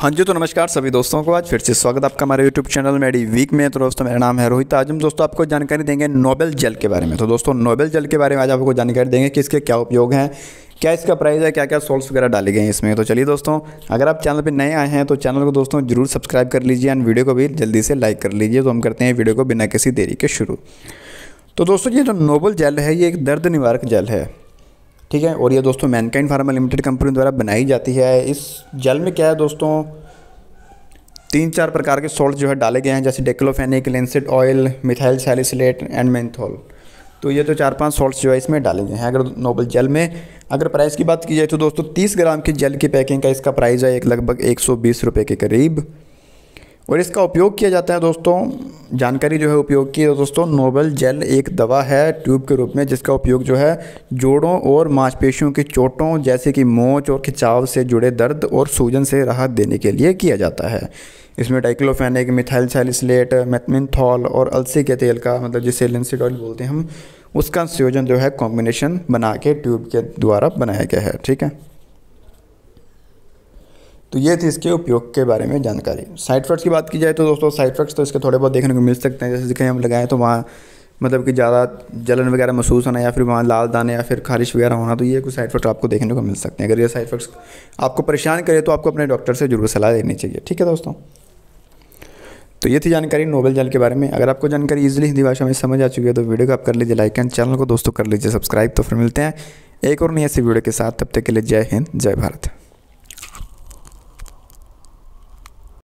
हाँ जी तो नमस्कार सभी दोस्तों को आज फिर से स्वागत आपका हमारे यूट्यूब चैनल मेडी वीक में तो दोस्तों मेरा नाम है रोहित आज हम दोस्तों आपको जानकारी देंगे नोबेल जल के बारे में तो दोस्तों नोबेल जल के बारे में आज आपको जानकारी देंगे कि इसके क्या उपयोग हैं क्या इसका प्राइस है क्या क्या सॉल्स वगैरह डाले गए हैं इसमें तो चलिए दोस्तों अगर आप चैनल पर नए आए हैं तो चैनल को दोस्तों जरूर सब्सक्राइब कर लीजिए एंड वीडियो को भी जल्दी से लाइक कर लीजिए तो हम करते हैं वीडियो को बिना किसी देरी के शुरू तो दोस्तों ये जो नोबल जल है ये एक दर्द निवारक जल है ठीक है और ये दोस्तों मैनकाइंड फार्मा लिमिटेड कंपनी द्वारा बनाई जाती है इस जल में क्या है दोस्तों तीन चार प्रकार के सॉल्ट जो है डाले गए हैं जैसे diclofenac linseed oil methyl salicylate and menthol तो ये तो चार पांच सॉल्ट जो है इसमें डाले गए हैं अगर नोबल जल में अगर प्राइस की बात की जाए तो दोस्तों 30 ग्राम के जल की पैकिंग का इसका प्राइस है एक लगभग एक सौ के करीब और इसका उपयोग किया जाता है दोस्तों जानकारी जो है उपयोग की है तो दोस्तों नोबल जेल एक दवा है ट्यूब के रूप में जिसका उपयोग जो है जोड़ों और मांसपेशियों की चोटों जैसे कि मोच और खिंचाव से जुड़े दर्द और सूजन से राहत देने के लिए किया जाता है इसमें डाइक्लोफेनिक मिथाइल सैलिसलेट मेथमिनथॉल और अलसी के तेल का मतलब जिसे लिंसिड ऑयल बोलते हैं हम उसका संयोजन जो है कॉम्बिनेशन बना के ट्यूब के द्वारा बनाया गया है ठीक है तो ये थी इसके उपयोग के बारे में जानकारी साइड इफेक्ट्स की बात की जाए तो दोस्तों साइड इफेक्ट्स तो इसके थोड़े बहुत देखने को मिल सकते हैं जैसे कहीं हम लगाएं तो वहाँ मतलब कि ज़्यादा जलन वगैरह महसूस होना या फिर वहाँ लाल दाने या फिर खारिश वगैरह होना तो ये कुछ साइड इफेक्ट आपको देखने को मिल सकते हैं अगर ये साइड इफेक्ट्स आपको परेशान करे तो आपको अपने डॉक्टर से जरूर सलाह लेनी चाहिए ठीक है दोस्तों तो ये थी जानकारी नोबेल जल के बारे में अगर आपको जानकारी इजीली हिंदी भाषा में समझ आ चुकी है तो वीडियो को आप कर लीजिए लाइक एंड चैनल को दोस्तों कर लीजिए सब्सक्राइब तो फिर मिलते हैं एक और नई ऐसी वीडियो के साथ तब तक के लिए जय हिंद जय भारत